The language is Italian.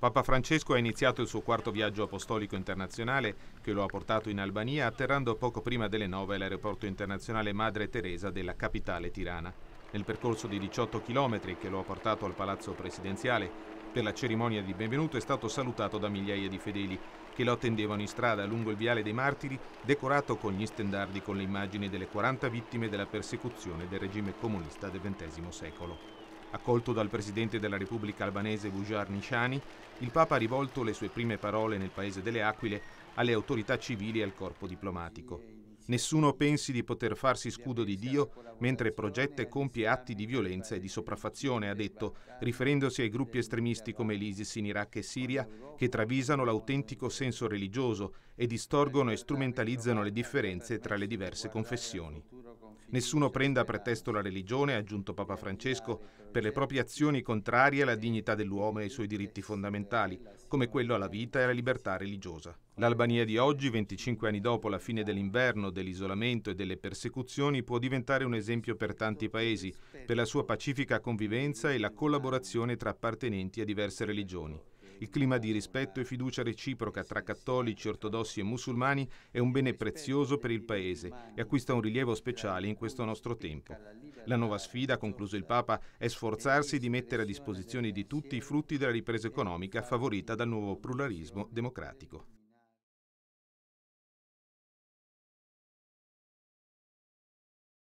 Papa Francesco ha iniziato il suo quarto viaggio apostolico internazionale che lo ha portato in Albania atterrando poco prima delle 9 all'aeroporto internazionale Madre Teresa della capitale tirana. Nel percorso di 18 km che lo ha portato al palazzo presidenziale, per la cerimonia di benvenuto è stato salutato da migliaia di fedeli che lo attendevano in strada lungo il viale dei martiri decorato con gli stendardi con le immagini delle 40 vittime della persecuzione del regime comunista del XX secolo. Accolto dal presidente della Repubblica albanese Bujar Nishani, il Papa ha rivolto le sue prime parole nel paese delle Aquile alle autorità civili e al corpo diplomatico. Nessuno pensi di poter farsi scudo di Dio mentre progetta e compie atti di violenza e di sopraffazione, ha detto, riferendosi ai gruppi estremisti come l'ISIS in Iraq e Siria, che travisano l'autentico senso religioso e distorgono e strumentalizzano le differenze tra le diverse confessioni. Nessuno prenda a pretesto la religione, ha aggiunto Papa Francesco, per le proprie azioni contrarie alla dignità dell'uomo e ai suoi diritti fondamentali, come quello alla vita e alla libertà religiosa. L'Albania di oggi, 25 anni dopo la fine dell'inverno, dell'isolamento e delle persecuzioni, può diventare un esempio per tanti paesi, per la sua pacifica convivenza e la collaborazione tra appartenenti a diverse religioni. Il clima di rispetto e fiducia reciproca tra cattolici, ortodossi e musulmani è un bene prezioso per il Paese e acquista un rilievo speciale in questo nostro tempo. La nuova sfida, ha concluso il Papa, è sforzarsi di mettere a disposizione di tutti i frutti della ripresa economica favorita dal nuovo pluralismo democratico.